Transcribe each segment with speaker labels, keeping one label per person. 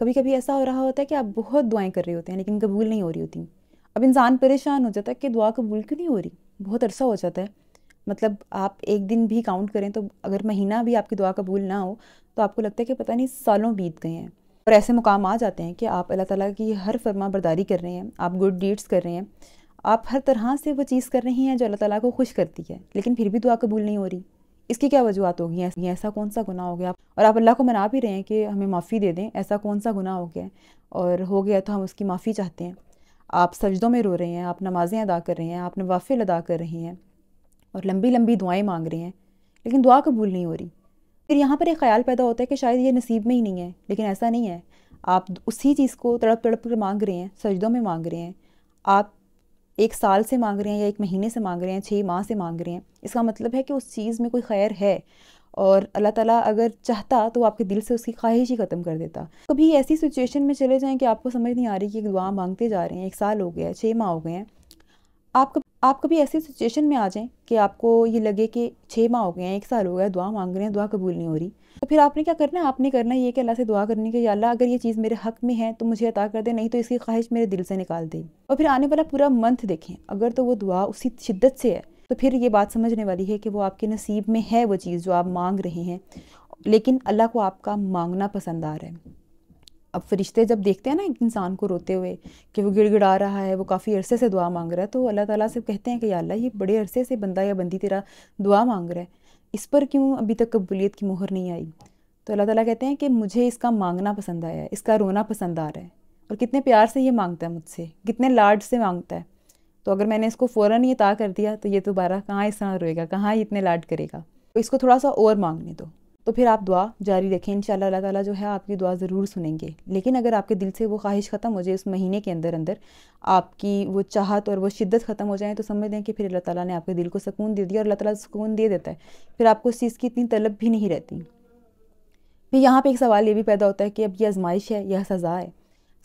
Speaker 1: कभी कभी ऐसा हो रहा होता है कि आप बहुत दुआएं कर रहे होते हैं लेकिन कबूल नहीं हो रही होती अब इंसान परेशान हो जाता है कि दुआ कबूल क्यों नहीं हो रही बहुत अरसा हो जाता है मतलब आप एक दिन भी काउंट करें तो अगर महीना भी आपकी दुआ कबूल ना हो तो आपको लगता है कि पता नहीं सालों बीत गए हैं और ऐसे मुकाम आ जाते हैं कि आप अल्लाह ताला की हर फर्मा बरदारी कर रहे हैं आप गुड डीड्स कर रहे हैं आप हर तरह से वो चीज़ कर रही हैं जो अल्लाह ताला को खुश करती है लेकिन फिर भी दुआ कबूल नहीं हो रही इसकी क्या वजूहत होगी ये ऐसा कौन सा गुनाह हो गया और आप अल्लाह को मना भी रहे हैं कि हमें माफ़ी दे दें ऐसा कौन सा गुनाह हो गया और हो गया तो हम उसकी माफ़ी चाहते हैं आप सजदों में रो रहे हैं आप नमाज़ें अदा कर रहे हैं आप नवाफिल अदा कर रही हैं और लंबी लंबी दुआएं मांग रहे हैं लेकिन दुआ कबूल नहीं हो रही फिर यहाँ पर एक ख्याल पैदा होता है कि शायद ये नसीब में ही नहीं है लेकिन ऐसा नहीं है आप उसी चीज़ को तड़प तड़प कर मांग रहे हैं सजदों में मांग रहे हैं आप एक साल से मांग रहे हैं या एक महीने से मांग रहे हैं छः माह से मांग रहे हैं इसका मतलब है कि उस चीज़ में कोई खैर है और अल्लाह ताला अगर चाहता तो आपके दिल से उसकी ख्वाहिश ही ख़त्म कर देता कभी ऐसी सिचुएशन में चले जाएं कि आपको समझ नहीं आ रही कि दुआ मांगते जा रहे हैं एक साल हो गया है छः माह हो गए हैं आप आप कभी ऐसी सिचुएशन में आ जाएं कि आपको ये लगे कि छः माह हो गए हैं एक साल हो गया दुआ मांग रहे हैं दुआ कबूल नहीं हो रही तो फिर आपने क्या करना है आपने करना ये कि अल्लाह से दुआ करनी कि अल्लाह अगर ये चीज़ मेरे हक में है तो मुझे अता कर दे नहीं तो इसकी ख्वाहिश मेरे दिल से निकाल दे और फिर आने वाला पूरा मंथ देखें अगर तो वो दुआ उसी शिद्दत से है तो फिर ये बात समझने वाली है कि वो आपके नसीब में है वो चीज़ जो आप मांग रहे हैं लेकिन अल्लाह को आपका मांगना पसंद आ रहा है अब फरिश्ते जब देखते हैं ना एक इंसान को रोते हुए कि वो गिड़गिड़ा रहा है वो काफ़ी अरसे से दुआ मांग रहा है तो अल्लाह ताला से कहते हैं कि अल्लाह ये बड़े अरसे से बंदा या बंदी तेरा दुआ मांग रहा है इस पर क्यों अभी तक कबूलियत की मोहर नहीं आई तो अल्लाह ताला कहते हैं कि मुझे इसका मांगना पसंद आया इसका रोना पसंद आ रहा है और कितने प्यार से ये मांगता है मुझसे कितने लाड से मांगता है तो अगर मैंने इसको फ़ौरन ये ता कर दिया तो ये दोबारा कहाँ इस तरह रोएगा कहाँ इतने लाड करेगा तो इसको थोड़ा सा और मांगने दो तो फिर आप दुआ जारी रखें इन अल्लाह ताला जो है आपकी दुआ ज़रूर सुनेंगे लेकिन अगर आपके दिल से वो ख्वाहिश ख़त्म हो जाए उस महीने के अंदर अंदर आपकी वो चाहत और वो शिद्दत ख़त्म हो जाए तो समझ दें कि फिर अल्लाह ताला ने आपके दिल को सुकून दे दिया और अल्लाह ताला सुकून दे देता है फिर आपको उस चीज़ की इतनी तलब भी नहीं रहती फिर यहाँ पर एक सवाल ये भी पैदा होता है कि अब यह आजमाइश है यह सज़ा है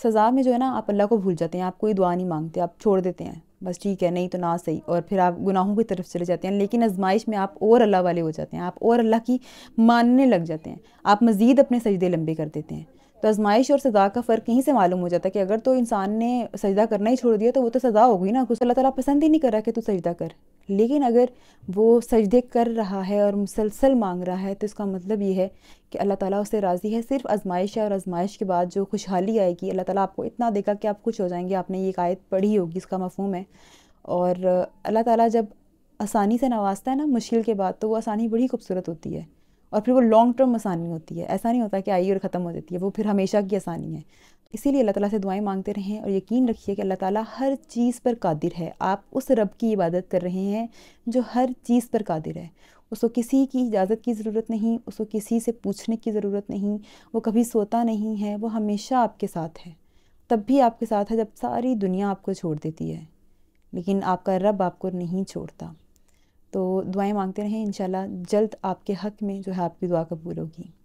Speaker 1: सज़ा में जो है ना आप अल्लाह को भूल जाते हैं आप कोई दुआ नहीं मांगते आप छोड़ देते हैं बस ठीक है नहीं तो ना सही और फिर आप गुनाहों की तरफ चले जाते हैं लेकिन आजमाइश में आप और अल्लाह वाले हो जाते हैं आप और अल्लाह की मानने लग जाते हैं आप मज़ीद अपने सजदे लंबे कर देते हैं तो आजमाइश और सज़ा का फ़र्क यहीं से मालूम हो जाता है कि अगर तो इंसान ने सजदा करना ही छोड़ दिया तो वो तो सज़ा होगी ना कुछ तो अल्लाह तला पसंद ही नहीं कर रहा कि तू सजदा कर लेकिन अगर वो सजदे कर रहा है और मुसलसल मांग रहा है तो इसका मतलब ये है कि अल्लाह ताला उससे राज़ी है सिर्फ आजमाइश है और आजमाइश के बाद जो खुशहाली आएगी अल्लाह ताला आपको इतना देगा कि आप खुश हो जाएंगे आपने ये आयत पढ़ी होगी इसका मफहम है और अल्लाह ताला जब आसानी से नवाजता है ना मुश्किल के बाद तो वो आसानी बड़ी खूबसूरत होती है और फिर वो लॉन्ग टर्म आसानी होती है ऐसा नहीं होता कि आई और ख़त्म हो जाती है वो फिर हमेशा की आसानी है इसीलिए अल्लाह ताला से दुआएं मांगते रहें और यकीन रखिए कि अल्लाह ताला हर चीज़ पर कादिर है आप उस रब की इबादत कर रहे हैं जो हर चीज़ पर कादिर है उसको किसी की इजाज़त की ज़रूरत नहीं उसको किसी से पूछने की ज़रूरत नहीं वो कभी सोता नहीं है वो हमेशा आपके साथ है तब भी आपके साथ है जब सारी दुनिया आपको छोड़ देती है लेकिन आपका रब आपको नहीं छोड़ता तो दुआएं मांगते रहें इन जल्द आपके हक़ में जो है आपकी दुआ कबूल होगी